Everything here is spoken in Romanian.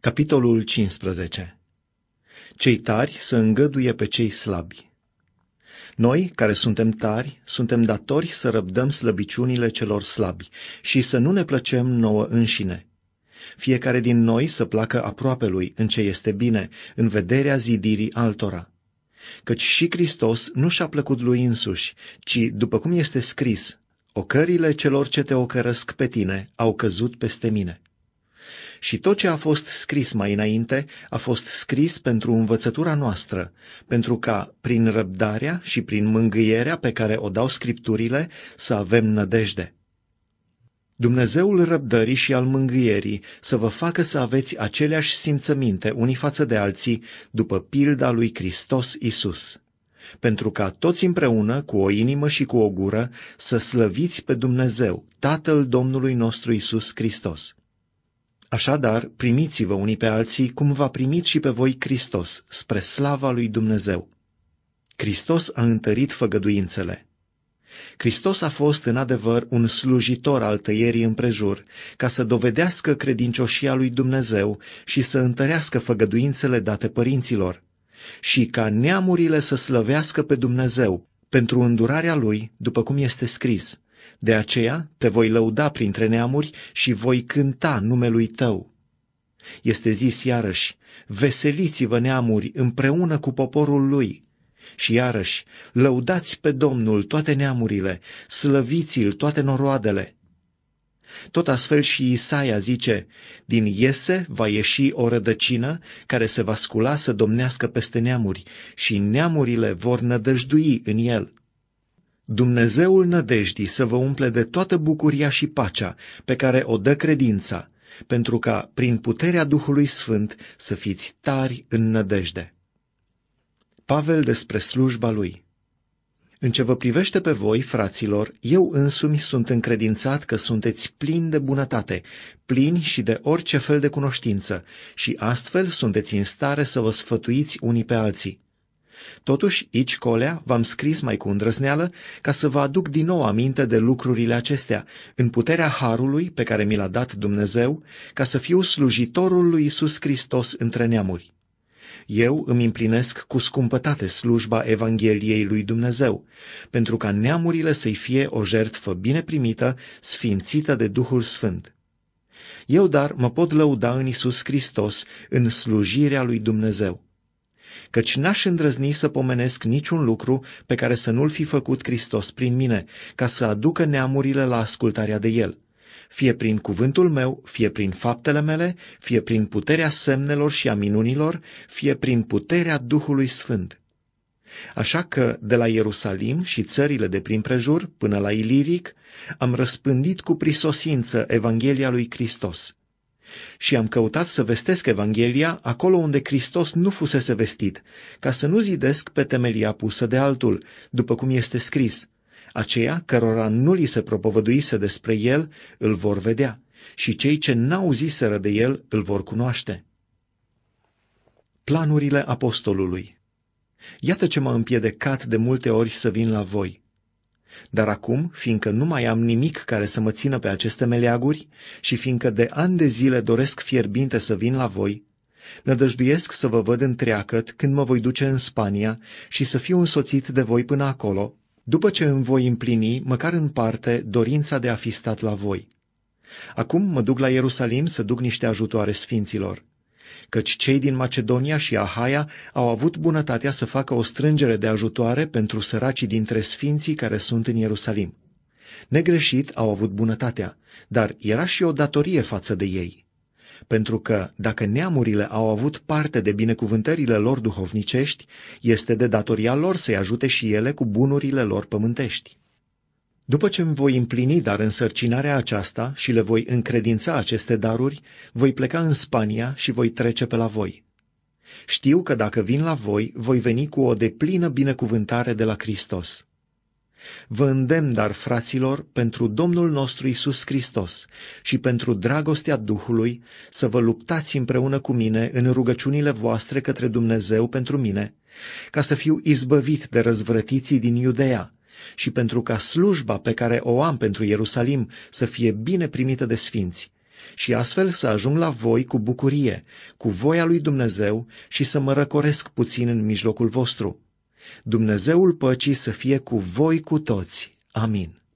Capitolul 15 Cei tari să îngăduie pe cei slabi. Noi, care suntem tari, suntem datori să răbdăm slăbiciunile celor slabi și să nu ne plăcem nouă înșine. Fiecare din noi să placă aproape lui în ce este bine, în vederea zidirii altora. Căci și Hristos nu și-a plăcut lui însuși, ci, după cum este scris, ocările celor ce te ocărăsc pe tine au căzut peste mine. Și tot ce a fost scris mai înainte a fost scris pentru învățătura noastră, pentru ca, prin răbdarea și prin mângâierea pe care o dau scripturile, să avem nădejde. Dumnezeul răbdării și al mângâierii să vă facă să aveți aceleași simțăminte unii față de alții după pilda lui Hristos Isus, pentru ca toți împreună, cu o inimă și cu o gură, să slăviți pe Dumnezeu, Tatăl Domnului nostru Isus Hristos. Așadar, primiți-vă unii pe alții cum v-a primit și pe voi Hristos, spre slava lui Dumnezeu. Hristos a întărit făgăduințele. Hristos a fost în adevăr un slujitor al tăierii împrejur, ca să dovedească credincioșia lui Dumnezeu și să întărească făgăduințele date părinților, și ca neamurile să slăvească pe Dumnezeu pentru îndurarea lui, după cum este scris – de aceea te voi lăuda printre neamuri și voi cânta numelui tău. Este zis iarăși, veseliți-vă neamuri împreună cu poporul lui. Și iarăși, lăudați pe Domnul toate neamurile, slăviți-l toate noroadele. Tot astfel și Isaia zice, din iese va ieși o rădăcină care se va scula să domnească peste neamuri și neamurile vor nădăjdui în el. Dumnezeul nădejdii să vă umple de toată bucuria și pacea pe care o dă credința, pentru ca, prin puterea Duhului Sfânt, să fiți tari în nădejde. Pavel despre slujba lui În ce vă privește pe voi, fraților, eu însumi sunt încredințat că sunteți plini de bunătate, plini și de orice fel de cunoștință, și astfel sunteți în stare să vă sfătuiți unii pe alții. Totuși, aici, Colea, v-am scris mai cu îndrăzneală ca să vă aduc din nou aminte de lucrurile acestea, în puterea harului pe care mi l-a dat Dumnezeu, ca să fiu slujitorul lui Isus Hristos între neamuri. Eu îmi împlinesc cu scumpătate slujba Evangheliei lui Dumnezeu, pentru ca neamurile să-i fie o jertfă bine primită, sfințită de Duhul Sfânt. Eu, dar, mă pot lăuda în Isus Hristos, în slujirea lui Dumnezeu căci n-aș îndrăzni să pomenesc niciun lucru pe care să nu-l fi făcut Hristos prin mine, ca să aducă neamurile la ascultarea de el fie prin cuvântul meu, fie prin faptele mele, fie prin puterea semnelor și a minunilor, fie prin puterea Duhului Sfânt. Așa că, de la Ierusalim și țările de prin prejur până la Iliric, am răspândit cu prisosință Evanghelia lui Hristos. Și am căutat să vestesc Evanghelia acolo unde Hristos nu fusese vestit, ca să nu zidesc pe temelia pusă de altul, după cum este scris. Aceia cărora nu li se propovăduise despre el îl vor vedea și cei ce n-auziseră de el îl vor cunoaște. Planurile apostolului Iată ce m-a împiedecat de multe ori să vin la voi – dar acum, fiindcă nu mai am nimic care să mă țină pe aceste meleaguri și fiindcă de ani de zile doresc fierbinte să vin la voi, nădăjduiesc să vă văd întreacăt când mă voi duce în Spania și să fiu însoțit de voi până acolo, după ce îmi voi împlini, măcar în parte, dorința de a fi stat la voi. Acum mă duc la Ierusalim să duc niște ajutoare sfinților căci cei din Macedonia și Ahaia au avut bunătatea să facă o strângere de ajutoare pentru săracii dintre sfinții care sunt în Ierusalim. Negreșit au avut bunătatea, dar era și o datorie față de ei. Pentru că, dacă neamurile au avut parte de binecuvântările lor duhovnicești, este de datoria lor să-i ajute și ele cu bunurile lor pământești. După ce îmi voi împlini dar însărcinarea aceasta și le voi încredința aceste daruri, voi pleca în Spania și voi trece pe la voi. Știu că dacă vin la voi, voi veni cu o deplină binecuvântare de la Hristos. Vă îndemn, dar, fraților, pentru Domnul nostru Isus Hristos și pentru dragostea Duhului, să vă luptați împreună cu mine în rugăciunile voastre către Dumnezeu pentru mine, ca să fiu izbăvit de răzvrătiții din Iudea, și pentru ca slujba pe care o am pentru Ierusalim să fie bine primită de sfinți și astfel să ajung la voi cu bucurie, cu voia lui Dumnezeu și să mă răcoresc puțin în mijlocul vostru. Dumnezeul păcii să fie cu voi cu toți. Amin.